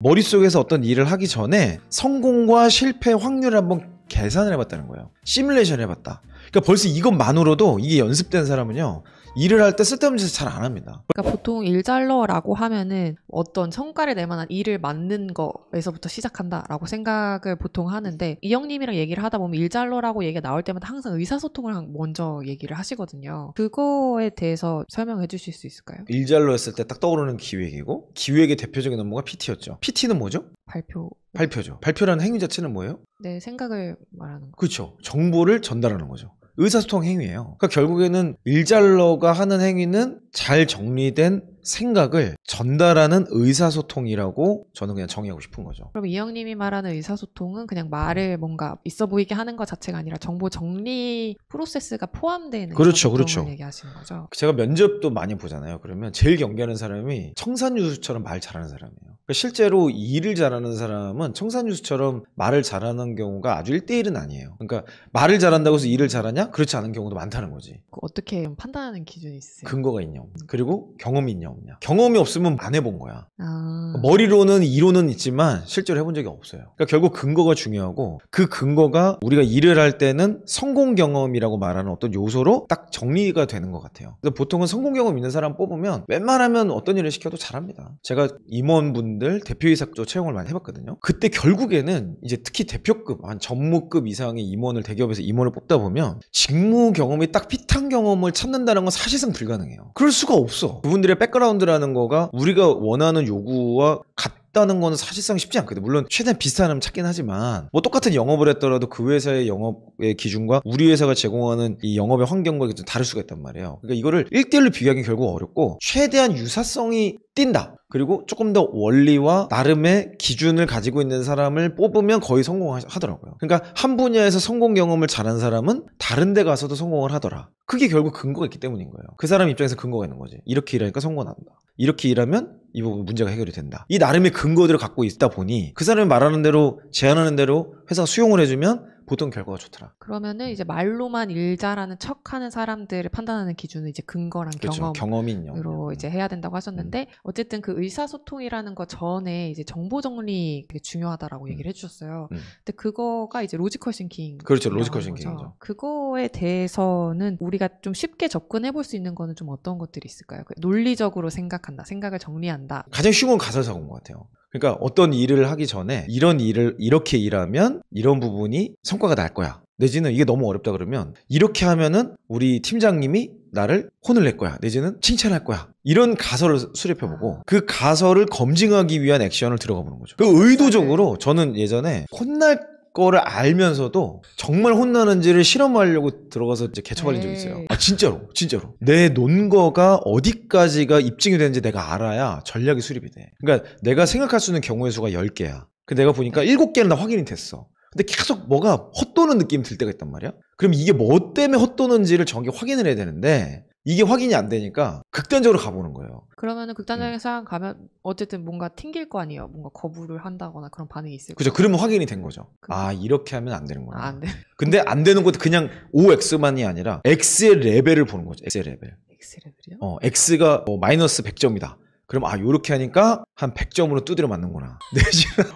머릿속에서 어떤 일을 하기 전에 성공과 실패 확률을 한번 계산을 해봤다는 거예요. 시뮬레이션 해봤다. 그러니까 벌써 이것만으로도 이게 연습된 사람은요. 일을 할 때 쓸데없는 짓을 잘 안 합니다. 그러니까 보통 일잘러라고 하면은 어떤 성과를 낼 만한 일을 맡는 거에서부터 시작한다라고 생각을 보통 하는데 이영님이랑 얘기를 하다 보면 일잘러라고 얘기가 나올 때마다 항상 의사소통을 먼저 얘기를 하시거든요. 그거에 대해서 설명해 주실 수 있을까요? 일잘러 였을때 딱 떠오르는 기획이고 기획의 대표적인 업무가 PT였죠. PT는 뭐죠? 발표. 발표죠. 발표라는 행위 자체는 뭐예요? 네, 생각을 말하는 거죠. 그렇죠. 정보를 전달하는 거죠. 의사소통 행위예요. 그러니까 결국에는 일잘러가 하는 행위는 잘 정리된 생각을 전달하는 의사소통이라고 저는 그냥 정의하고 싶은 거죠. 그럼 이영님이 말하는 의사소통은 그냥 말을 뭔가 있어 보이게 하는 것 자체가 아니라 정보 정리 프로세스가 포함되는 그렇죠, 그렇죠. 얘기하시는 거죠. 제가 면접도 많이 보잖아요. 그러면 제일 경계하는 사람이 청산유수처럼 말 잘하는 사람이에요. 그러니까 실제로 일을 잘하는 사람은 청산유수처럼 말을 잘하는 경우가 아주 1대1은 아니에요. 그러니까 말을 잘한다고 해서 일을 잘하냐? 그렇지 않은 경우도 많다는 거지. 그 어떻게 판단하는 기준이 있어요? 근거가 있냐 없 음. 그리고 경험이 있냐 없냐. 경험이 없으면 안 해본 거야. 아... 그러니까 머리로는 이론은 있지만 실제로 해본 적이 없어요. 그러니까 결국 근거가 중요하고 그 근거가 우리가 일을 할 때는 성공 경험이라고 말하는 어떤 요소로 딱 정리가 되는 것 같아요. 보통은 성공 경험 있는 사람 뽑으면 웬만하면 어떤 일을 시켜도 잘합니다. 제가 임원분 분들 대표이사 쪽 채용을 많이 해봤거든요. 그때 결국에는 이제 특히 대표급 한 전무급 이상의 임원을 대기업에서 임원을 뽑다 보면 직무 경험이 딱 핏한 경험을 찾는다는 건 사실상 불가능해요. 그럴 수가 없어. 그분들의 백그라운드라는 거가 우리가 원하는 요구와 같 다는 거는 사실상 쉽지 않거든. 물론 최대한 비슷한 사람 찾긴 하지만 뭐 똑같은 영업을 했더라도 그 회사의 영업의 기준과 우리 회사가 제공하는 이 영업의 환경과 좀 다를 수가 있단 말이에요. 그러니까 이거를 일대일로 비교하기 결국 어렵고 최대한 유사성이 뛴다. 그리고 조금 더 원리와 나름의 기준을 가지고 있는 사람을 뽑으면 거의 성공하더라고요. 그러니까 한 분야에서 성공 경험을 잘한 사람은 다른 데 가서도 성공을 하더라. 그게 결국 근거가 있기 때문인 거예요. 그 사람 입장에서 근거가 있는 거지. 이렇게 일하니까 성공한다. 이렇게 일하면 이 부분 문제가 해결이 된다. 이 나름의 근거들을 갖고 있다 보니 그 사람이 말하는 대로 제안하는 대로 회사가 수용을 해주면 보던 결과가 좋더라. 그러면은 음. 이제 말로만 일자라는 척하는 사람들을 판단하는 기준은 이제 근거랑 그렇죠. 경험으로 음. 이제 해야 된다고 하셨는데 음. 어쨌든 그 의사소통이라는 것 전에 이제 정보 정리 되게 중요하다라고 음. 얘기를 해주셨어요. 음. 근데 그거가 이제 로지컬 싱킹 그렇죠 로지컬 싱킹이죠. 그거에 대해서는 우리가 좀 쉽게 접근해 볼 수 있는 거는 좀 어떤 것들이 있을까요? 그 논리적으로 생각한다, 생각을 정리한다. 가장 쉬운 건 가설사고인 것 같아요. 그러니까 어떤 일을 하기 전에 이런 일을 이렇게 일하면 이런 부분이 성과가 날 거야. 내지는 이게 너무 어렵다 그러면 이렇게 하면은 우리 팀장님이 나를 혼을 낼 거야. 내지는 칭찬할 거야. 이런 가설을 수립해보고 그 가설을 검증하기 위한 액션을 들어가 보는 거죠. 그 아, 네. 의도적으로 저는 예전에 혼날 거를 알면서도 정말 혼나는지를 실험하려고 들어가서 이제 개척할는 적이 네. 있어요. 아 진짜로 진짜로 내 논거가 어디까지가 입증이 되는지 내가 알아야 전략이 수립이 돼. 그러니까 내가 생각할 수 있는 경우의 수가 10개야. 그 내가 보니까 7개는 다 확인이 됐어. 근데 계속 뭐가 헛도는 느낌이 들 때가 있단 말이야. 그럼 이게 뭐 때문에 헛도는지를 정확히 확인을 해야 되는데 이게 확인이 안 되니까 극단적으로 가보는 거예요. 그러면 극단적인 음. 상황 가면 어쨌든 뭔가 튕길 거 아니에요. 뭔가 거부를 한다거나 그런 반응이 있을 거예요. 그죠. 그러면 확인이 된 거죠. 그... 아 이렇게 하면 안 되는 거야. 아, 안 돼. 근데 안 되는 것도 그냥 OX만이 아니라 X의 레벨을 보는 거죠. X의 레벨. X 레벨이요? 어, X가 뭐 마이너스 100점이다. 그럼 아이렇게 하니까 한 100점으로 두드려 맞는구나.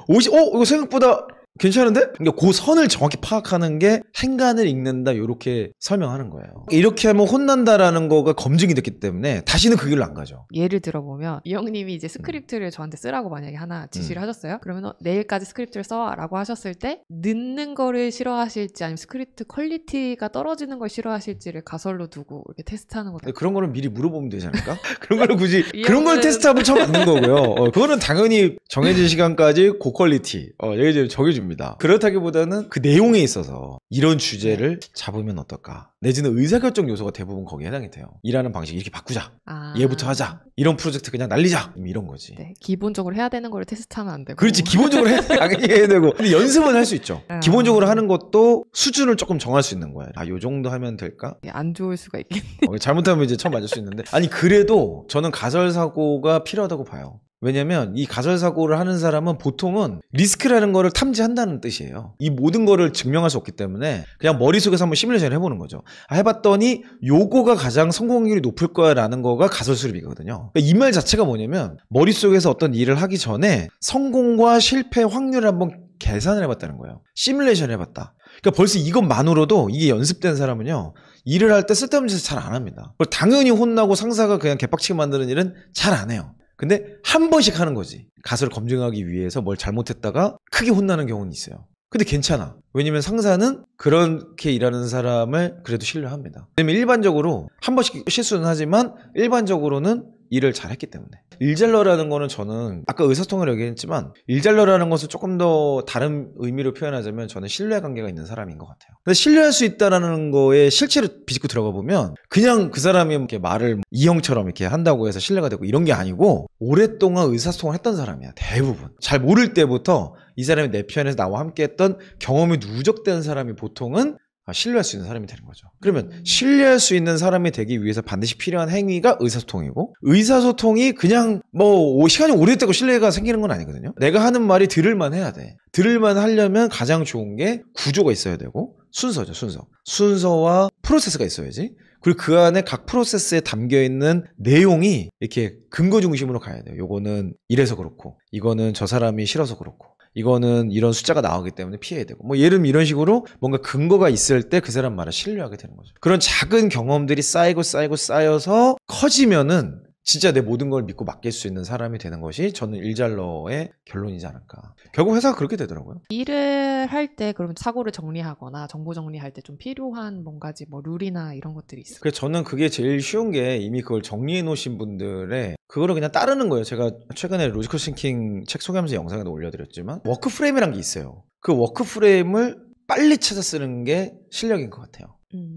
50, 어 이거 생각보다 괜찮은데? 그러니까 그 선을 정확히 파악하는 게 행간을 읽는다 이렇게 설명하는 거예요. 이렇게 하면 혼난다라는 거가 검증이 됐기 때문에 다시는 그 길로 안 가죠. 예를 들어보면 이 형님이 이제 음. 스크립트를 저한테 쓰라고 만약에 하나 지시를 음. 하셨어요. 그러면 어, 내일까지 스크립트를 써라고 하셨을 때 늦는 거를 싫어하실지 아니면 스크립트 퀄리티가 떨어지는 걸 싫어하실지를 가설로 두고 이렇게 테스트하는 거죠. 네, 그런 거는 미리 물어보면 되지 않을까? 그런 걸 굳이 그런 걸 테스트하면 처음 맞는 거고요. 어, 그거는 당연히 정해진 시간까지 고퀄리티 어, 얘기 좀 정해주 적입니다. 그렇다기보다는 그 내용에 있어서 이런 주제를 네. 잡으면 어떨까? 내지는 의사결정 요소가 대부분 거기에 해당이 돼요. 일하는 방식 이렇게 바꾸자. 아. 얘부터 하자. 이런 프로젝트 그냥 날리자. 이런 거지. 네, 기본적으로 해야 되는 걸 테스트하면 안 되고. 그렇지. 기본적으로 해야, 당연히 해야 되고. 근데 연습은 할 수 있죠. 아. 기본적으로 하는 것도 수준을 조금 정할 수 있는 거예요. 아, 요 정도 하면 될까? 네, 안 좋을 수가 있겠네. 어, 잘못하면 이제 처음 맞을 수 있는데. 아니, 그래도 저는 가설사고가 필요하다고 봐요. 왜냐면 이 가설 사고를 하는 사람은 보통은 리스크라는 거를 탐지한다는 뜻이에요. 이 모든 거를 증명할 수 없기 때문에 그냥 머릿속에서 한번 시뮬레이션을 해보는 거죠. 아, 해봤더니 요거가 가장 성공률이 높을 거야라는 거가 가설 수립이거든요. 그러니까 이말 자체가 뭐냐면 머릿속에서 어떤 일을 하기 전에 성공과 실패 확률을 한번 계산을 해봤다는 거예요. 시뮬레이션을 해봤다. 그러니까 벌써 이것만으로도 이게 연습된 사람은요. 일을 할 때 쓸데없는 짓을 잘 안 합니다. 당연히 혼나고 상사가 그냥 개빡치게 만드는 일은 잘 안 해요. 근데 한 번씩 하는 거지. 가설을 검증하기 위해서 뭘 잘못했다가 크게 혼나는 경우는 있어요. 근데 괜찮아. 왜냐면 상사는 그렇게 일하는 사람을 그래도 신뢰합니다. 왜냐면 일반적으로 한 번씩 실수는 하지만 일반적으로는 일을 잘했기 때문에 일젤러라는 거는 저는 아까 의사소통을 얘기했지만 일젤러라는것을 조금 더 다른 의미로 표현하자면 저는 신뢰관계가 있는 사람인 것 같아요 근데 신뢰할 수 있다는 거에 실체를 비집고 들어가 보면 그냥 그 사람이 이렇게 말을 이형처럼 이렇게 한다고 해서 신뢰가 되고 이런 게 아니고 오랫동안 의사소통을 했던 사람이야 대부분 잘 모를 때부터 이 사람이 내 편에서 나와 함께 했던 경험이 누적된 사람이 보통은 아, 신뢰할 수 있는 사람이 되는 거죠. 그러면 음. 신뢰할 수 있는 사람이 되기 위해서 반드시 필요한 행위가 의사소통이고 의사소통이 그냥 뭐 시간이 오래되고 신뢰가 생기는 건 아니거든요. 내가 하는 말이 들을만 해야 돼. 들을만 하려면 가장 좋은 게 구조가 있어야 되고 순서죠, 순서. 순서와 프로세스가 있어야지. 그리고 그 안에 각 프로세스에 담겨 있는 내용이 이렇게 근거 중심으로 가야 돼요. 요거는 이래서 그렇고, 이거는 저 사람이 싫어서 그렇고, 이거는 이런 숫자가 나오기 때문에 피해야 되고 뭐 예를 이런 식으로 뭔가 근거가 있을 때 그 사람 말을 신뢰하게 되는 거죠. 그런 작은 경험들이 쌓이고 쌓이고 쌓여서 커지면은 진짜 내 모든 걸 믿고 맡길 수 있는 사람이 되는 것이 저는 일잘러의 결론이지 않을까. 결국 회사가 그렇게 되더라고요. 일을 할 때 그럼 사고를 정리하거나 정보 정리할 때 좀 필요한 뭔가지 뭐 룰이나 이런 것들이 있어요. 그래서 저는 그게 제일 쉬운 게 이미 그걸 정리해 놓으신 분들의 그거를 그냥 따르는 거예요. 제가 최근에 로지컬 싱킹 책 소개하면서 영상에도 올려드렸지만 워크 프레임이란 게 있어요. 그 워크 프레임을 빨리 찾아 쓰는 게 실력인 것 같아요.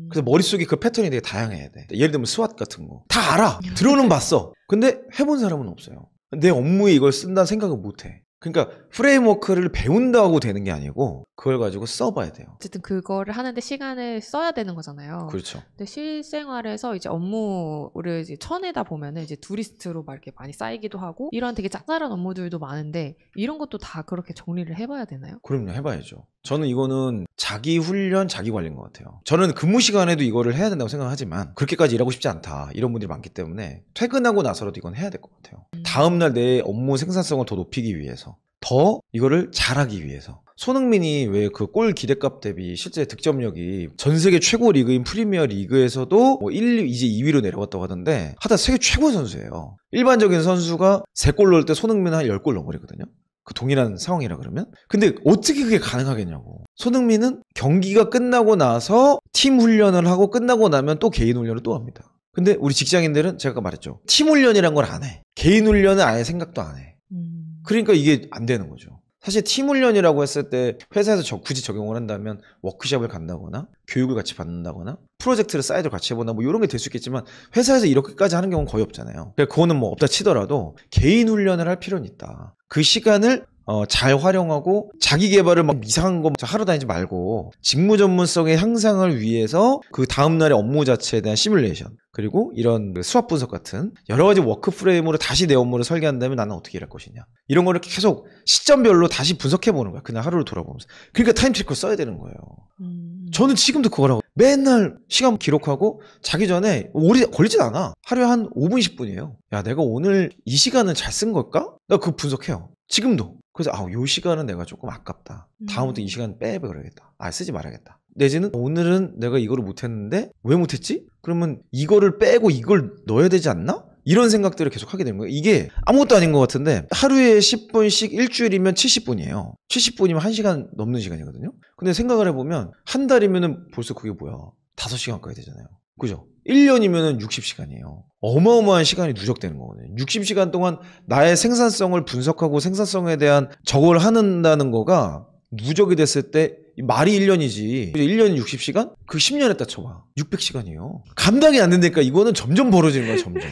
그래서 음. 머릿속에 그 패턴이 되게 다양해야 돼. 예를 들면 스왓 같은 거. 다 알아. 들어는 봤어. 근데 해본 사람은 없어요. 내 업무에 이걸 쓴다는 생각을못 해. 그러니까 프레임워크를 배운다고 되는 게 아니고 그걸 가지고 써봐야 돼요. 어쨌든 그거를 하는데 시간을 써야 되는 거잖아요. 그렇죠. 근데 실생활에서 이제 업무를 이제 쳐내다 보면 이제 두리스트로 막 이렇게 많이 쌓이기도 하고 이런 되게 짭짤한 업무들도 많은데 이런 것도 다 그렇게 정리를 해봐야 되나요? 그럼요, 해봐야죠. 저는 이거는 자기 훈련, 자기 관리인 것 같아요. 저는 근무 시간에도 이거를 해야 된다고 생각하지만 그렇게까지 일하고 싶지 않다 이런 분들이 많기 때문에 퇴근하고 나서라도 이건 해야 될 것 같아요. 음. 다음날 내 업무 생산성을 더 높이기 위해서 더 이거를 잘하기 위해서 손흥민이 왜 그 골 기대값 대비 실제 득점력이 전 세계 최고 리그인 프리미어 리그에서도 뭐 1, 이제 2위로 내려왔다고 하던데 하다 세계 최고 선수예요. 일반적인 선수가 3골 넣을 때 손흥민은 한 10골 넘어리거든요. 그 동일한 상황이라 그러면 근데 어떻게 그게 가능하겠냐고 손흥민은 경기가 끝나고 나서 팀 훈련을 하고 끝나고 나면 또 개인 훈련을 또 합니다 근데 우리 직장인들은 제가 아까 말했죠 팀 훈련이란 걸 안해 개인 훈련은 아예 생각도 안해 그러니까 이게 안 되는 거죠. 사실 팀 훈련이라고 했을 때 회사에서 저 굳이 적용을 한다면 워크숍을 간다거나 교육을 같이 받는다거나 프로젝트를 사이드로 같이 해보나 뭐 이런 게 될 수 있겠지만 회사에서 이렇게까지 하는 경우는 거의 없잖아요. 그러니까 그거는 뭐 없다 치더라도 개인 훈련을 할 필요는 있다. 그 시간을 어, 잘 활용하고 자기 개발을 막 이상한 거 하러 다니지 말고 직무 전문성의 향상을 위해서 그 다음날의 업무 자체에 대한 시뮬레이션 그리고 이런 그 수학 분석 같은 여러 가지 워크 프레임으로 다시 내 업무를 설계한다면 나는 어떻게 일할 것이냐 이런 거를 계속 시점별로 다시 분석해 보는 거야 그날 하루를 돌아보면서 그러니까 타임 트리커 써야 되는 거예요 음... 저는 지금도 그거라고 맨날 시간 기록하고 자기 전에 오래 걸리진 않아 하루에 한 5분 10분이에요 야 내가 오늘 이 시간을 잘 쓴 걸까? 나 그거 분석해요 지금도 그래서 아, 요 시간은 내가 조금 아깝다. 음. 다음부터 이 시간 빼버려야겠다. 아, 쓰지 말아야겠다. 내지는 오늘은 내가 이거를 못했는데 왜 못했지? 그러면 이거를 빼고 이걸 넣어야 되지 않나? 이런 생각들을 계속 하게 되는 거예요. 이게 아무것도 아닌 것 같은데 하루에 10분씩 일주일이면 70분이에요. 70분이면 1시간 넘는 시간이거든요. 근데 생각을 해보면 한 달이면 벌써 그게 뭐야. 5시간까야 되잖아요. 그죠? 1년이면 60시간이에요. 어마어마한 시간이 누적되는 거거든요. 60시간 동안 나의 생산성을 분석하고 생산성에 대한 적을 하는다는 거가 누적이 됐을 때 말이 1년이지. 1년 60시간? 그 10년 했다 쳐봐. 600시간이에요. 감당이 안 된다니까 이거는 점점 벌어지는 거야, 점점.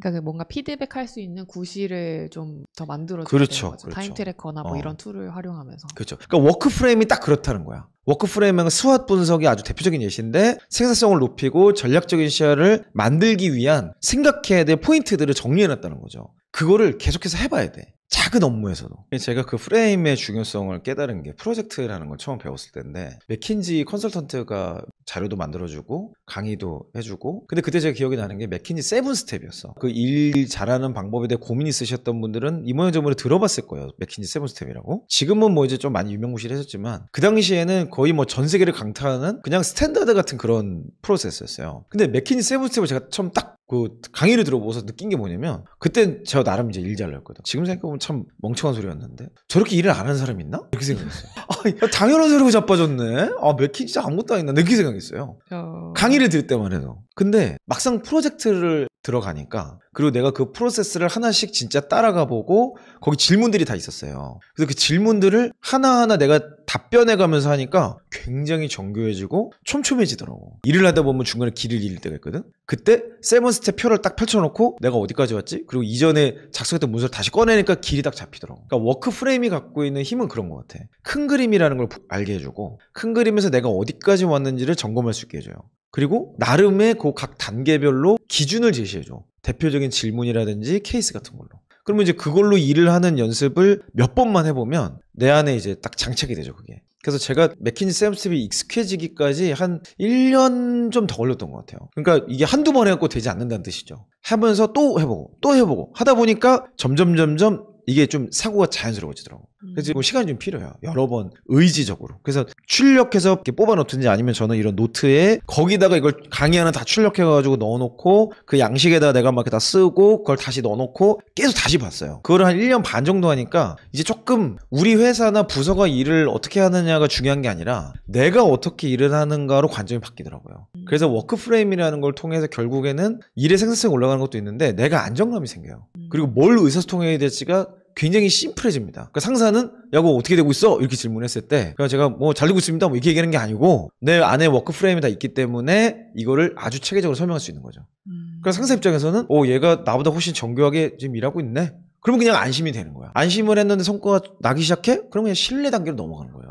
그러니까 그 뭔가 피드백할 수 있는 구실을 좀 더 만들어 주는 그렇죠, 거죠. 그렇죠. 타임 트래커나 뭐 어. 이런 툴을 활용하면서. 그렇죠. 그러니까 워크 프레임이 딱 그렇다는 거야. 워크 프레임은 스왓 분석이 아주 대표적인 예시인데 생산성을 높이고 전략적인 시야를 만들기 위한 생각해야 될 포인트들을 정리해놨다는 거죠. 그거를 계속해서 해봐야 돼. 작은 업무에서도 예, 제가 그 프레임의 중요성을 깨달은 게 프로젝트라는 걸 처음 배웠을 때인데 맥킨지 컨설턴트가 자료도 만들어주고 강의도 해주고 근데 그때 제가 기억이 나는 게 맥킨지 세븐 스텝이었어 그 일 잘하는 방법에 대해 고민 있으셨던 분들은 이모양저모로 들어봤을 거예요 맥킨지 세븐 스텝이라고 지금은 뭐 이제 좀 많이 유명무실해졌지만그 당시에는 거의 뭐 전 세계를 강타하는 그냥 스탠다드 같은 그런 프로세스였어요 근데 맥킨지 세븐 스텝을 제가 처음 딱그 강의를 들어보고서 느낀 게 뭐냐면 그때 제가 나름 이제 일 잘했거든 지금 생각해보면 참 멍청한 소리였는데 저렇게 일을 안 하는 사람 있나? 이렇게 생각했어요 아, 당연한 소리고 자빠졌네 아 맥키 진짜 아무것도 안 했나 네, 이렇게 생각했어요 어... 강의를 들을 때만 해도 근데 막상 프로젝트를 들어가니까 그리고 내가 그 프로세스를 하나씩 진짜 따라가 보고 거기 질문들이 다 있었어요. 그래서 그 질문들을 하나하나 내가 답변해 가면서 하니까 굉장히 정교해지고 촘촘해지더라고. 일을 하다 보면 중간에 길을 잃을 때가 있거든. 그때 세븐 스텝 표를 딱 펼쳐놓고 내가 어디까지 왔지? 그리고 이전에 작성했던 문서를 다시 꺼내니까 길이 딱 잡히더라고. 그러니까 워크 프레임이 갖고 있는 힘은 그런 것 같아. 큰 그림이라는 걸 알게 해주고 큰 그림에서 내가 어디까지 왔는지를 점검할 수 있게 해줘요. 그리고 나름의 그 각 단계별로 기준을 제시해줘. 대표적인 질문이라든지 케이스 같은 걸로. 그러면 이제 그걸로 일을 하는 연습을 몇 번만 해보면 내 안에 이제 딱 장착이 되죠, 그게. 그래서 제가 맥킨지 세븐스텝이 익숙해지기까지 한 1년 좀 더 걸렸던 것 같아요. 그러니까 이게 한두 번 해갖고 되지 않는다는 뜻이죠. 하면서 또 해보고, 또 해보고, 하다 보니까 점점 점점 이게 좀 사고가 자연스러워지더라고. 음. 그래서 음. 시간이 좀 필요해요. 여러 번 의지적으로. 그래서 출력해서 이렇게 뽑아 놓든지 아니면 저는 이런 노트에 거기다가 이걸 강의 하나 다 출력해 가지고 넣어 놓고 그 양식에다가 내가 막다 쓰고 그걸 다시 넣어 놓고 계속 다시 봤어요. 그걸 한 1년 반 정도 하니까 이제 조금 우리 회사나 부서가 일을 어떻게 하느냐가 중요한 게 아니라 내가 어떻게 일을 하는가로 관점이 바뀌더라고요. 음. 그래서 워크 프레임이라는 걸 통해서 결국에는 일의 생산성이 올라가는 것도 있는데 내가 안정감이 생겨요. 음. 그리고 뭘 의사소통해야 될지가 굉장히 심플해집니다. 그러니까 상사는 야, 그 어떻게 되고 있어? 이렇게 질문했을 때 그러니까 제가 뭐잘 되고 있습니다. 뭐 이렇게 얘기하는 게 아니고 내 안에 워크 프레임이 다 있기 때문에 이거를 아주 체계적으로 설명할 수 있는 거죠. 음. 그러니 상사 입장에서는 오 어, 얘가 나보다 훨씬 정교하게 지금 일하고 있네. 그러면 그냥 안심이 되는 거야. 안심을 했는데 성과가 나기 시작해? 그럼 그냥 신뢰 단계로 넘어가는 거예요.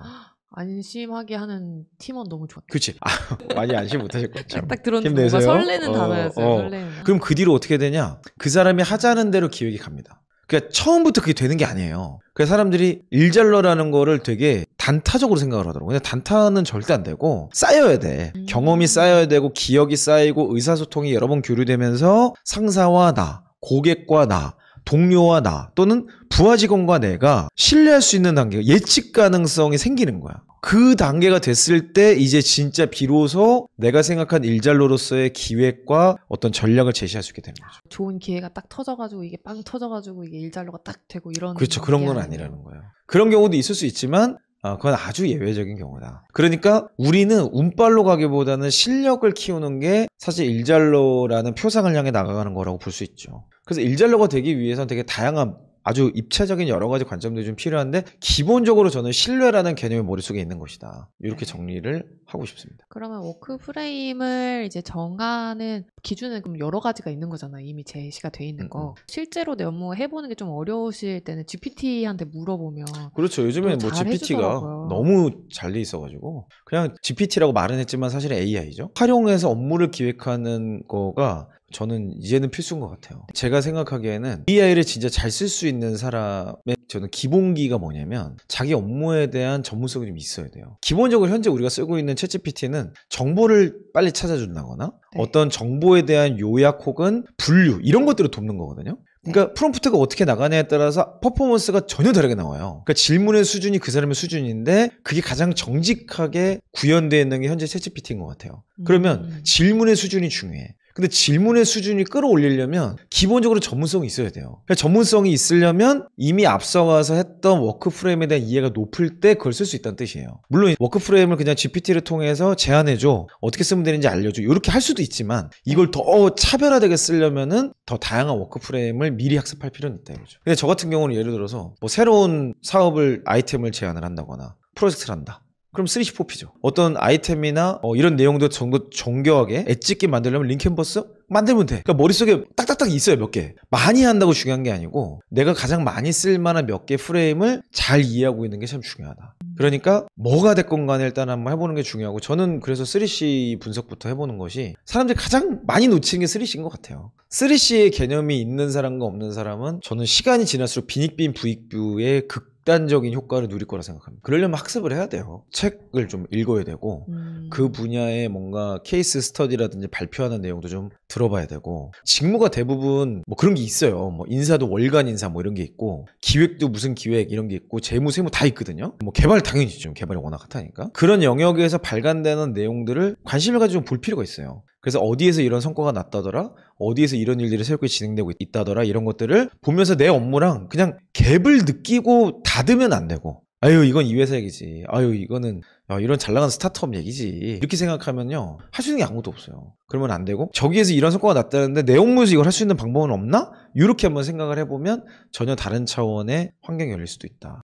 안심하게 하는 팀원 너무 좋았다. 그치. 아, 많이 안심 못 하실 것 같아요. 딱 들었는데 뭔가 설레는 어, 단어였어요. 어. 설레는. 그럼 그 뒤로 어떻게 되냐? 그 사람이 하자는 대로 기획이 갑니다. 그러니까 처음부터 그게 되는 게 아니에요. 그래서 사람들이 일잘러라는 거를 되게 단타적으로 생각을 하더라고요. 근데 단타는 절대 안 되고 쌓여야 돼. 음. 경험이 쌓여야 되고 기억이 쌓이고 의사소통이 여러 번 교류되면서 상사와 나, 고객과 나, 동료와 나 또는 부하 직원과 내가 신뢰할 수 있는 단계가 예측 가능성이 생기는 거야. 그 단계가 됐을 때 이제 진짜 비로소 내가 생각한 일잘로로서의 기획과 어떤 전략을 제시할 수 있게 되는 거죠. 좋은 기회가 딱 터져가지고 이게 빵 터져가지고 이게 일잘로가 딱 되고 이런. 그렇죠. 그런 건 아니라는 거예요. 그런 경우도 있을 수 있지만 아, 그건 아주 예외적인 경우다. 그러니까 우리는 운빨로 가기보다는 실력을 키우는 게 사실 일잘로라는 표상을 향해 나가는 거라고 볼 수 있죠. 그래서 일잘로가 되기 위해서는 되게 다양한 아주 입체적인 여러 가지 관점들이 좀 필요한데 기본적으로 저는 신뢰라는 개념이 머릿속에 있는 것이다. 이렇게 네. 정리를 하고 싶습니다. 그러면 워크 프레임을 이제 정하는 기준은 그럼 여러 가지가 있는 거잖아요. 이미 제시가 돼 있는 음, 거. 음. 실제로 내 업무 해보는 게 좀 어려우실 때는 GPT한테 물어보면 그렇죠. 요즘에뭐 GPT가 너무 잘 돼 있어가지고 그냥 GPT라고 말은 했지만 사실은 AI죠. 활용해서 업무를 기획하는 거가 저는 이제는 필수인 것 같아요. 제가 생각하기에는 a i 를 진짜 잘 쓸 수 있는 사람의 저는 기본기가 뭐냐면 자기 업무에 대한 전문성이 좀 있어야 돼요. 기본적으로 현재 우리가 쓰고 있는 챗GPT는 정보를 빨리 찾아준다거나 네. 어떤 정보에 대한 요약 혹은 분류 이런 것들을 돕는 거거든요. 그러니까 네. 프롬프트가 어떻게 나가냐에 따라서 퍼포먼스가 전혀 다르게 나와요. 그러니까 질문의 수준이 그 사람의 수준인데 그게 가장 정직하게 구현되어 있는 게 현재 채찌피티인 것 같아요. 그러면 음. 질문의 수준이 중요해. 근데 질문의 수준이 끌어올리려면 기본적으로 전문성이 있어야 돼요. 그러니까 전문성이 있으려면 이미 앞서가서 했던 워크프레임에 대한 이해가 높을 때 그걸 쓸 수 있다는 뜻이에요. 물론 워크프레임을 그냥 GPT를 통해서 제안해줘. 어떻게 쓰면 되는지 알려줘. 이렇게 할 수도 있지만 이걸 더 차별화되게 쓰려면은 더 다양한 워크프레임을 미리 학습할 필요는 있다 이거죠. 근데 저 같은 경우는 예를 들어서 뭐 새로운 사업을 아이템을 제안을 한다거나 프로젝트를 한다. 그럼 3CP죠. 어떤 아이템이나 어, 이런 내용도 정도 정교하게 엣지 게 만들려면 링캔버스 만들면 돼. 그러니까 머릿속에 딱딱딱 있어요, 몇 개. 많이 한다고 중요한 게 아니고 내가 가장 많이 쓸 만한 몇 개 프레임을 잘 이해하고 있는 게 참 중요하다. 그러니까 뭐가 됐건 간에 일단 한번 해보는 게 중요하고 저는 그래서 3C 분석부터 해보는 것이 사람들이 가장 많이 놓치는 게 3C인 것 같아요. 3C의 개념이 있는 사람과 없는 사람은 저는 시간이 지날수록 비닉빈 부익뷰의 극 극단적인 효과를 누릴 거라 생각합니다. 그러려면 학습을 해야 돼요. 책을 좀 읽어야 되고 음. 그분야에 뭔가 케이스 스터디라든지 발표하는 내용도 좀 들어봐야 되고 직무가 대부분 뭐 그런 게 있어요. 뭐 인사도 월간 인사 뭐 이런 게 있고 기획도 무슨 기획 이런 게 있고 재무 세무 다 있거든요. 뭐 개발 당연히 좀 개발이 워낙 핫하니까 그런 영역에서 발간되는 내용들을 관심을 가지고 볼 필요가 있어요. 그래서 어디에서 이런 성과가 났다더라 어디에서 이런 일들이 새롭게 진행되고 있다더라 이런 것들을 보면서 내 업무랑 그냥 갭을 느끼고 닫으면 안 되고 아유 이건 이 회사 얘기지 아유 이거는 야, 이런 잘 나가는 스타트업 얘기지 이렇게 생각하면요 할 수 있는 게 아무것도 없어요 그러면 안 되고 저기에서 이런 성과가 났다는데 내 업무에서 이걸 할 수 있는 방법은 없나? 이렇게 한번 생각을 해보면 전혀 다른 차원의 환경이 열릴 수도 있다